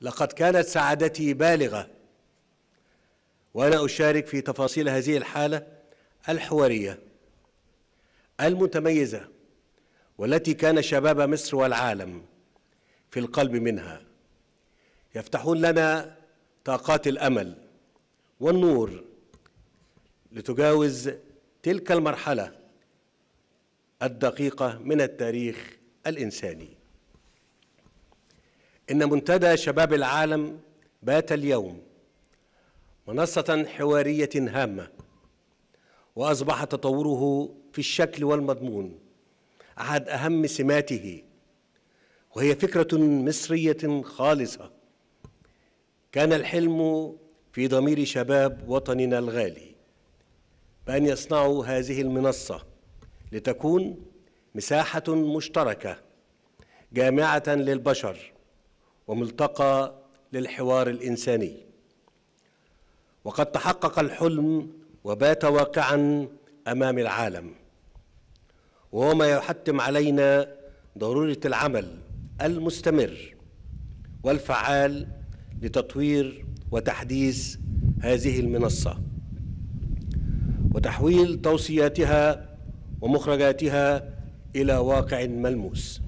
لقد كانت سعادتي بالغه وانا اشارك في تفاصيل هذه الحاله الحواريه المتميزه والتي كان شباب مصر والعالم في القلب منها يفتحون لنا طاقات الامل والنور لتجاوز تلك المرحله الدقيقه من التاريخ الانساني إن منتدى شباب العالم بات اليوم منصة حوارية هامة وأصبح تطوره في الشكل والمضمون أحد أهم سماته وهي فكرة مصرية خالصة كان الحلم في ضمير شباب وطننا الغالي بأن يصنعوا هذه المنصة لتكون مساحة مشتركة جامعة للبشر وملتقى للحوار الانساني وقد تحقق الحلم وبات واقعا امام العالم وهو ما يحتم علينا ضروره العمل المستمر والفعال لتطوير وتحديث هذه المنصه وتحويل توصياتها ومخرجاتها الى واقع ملموس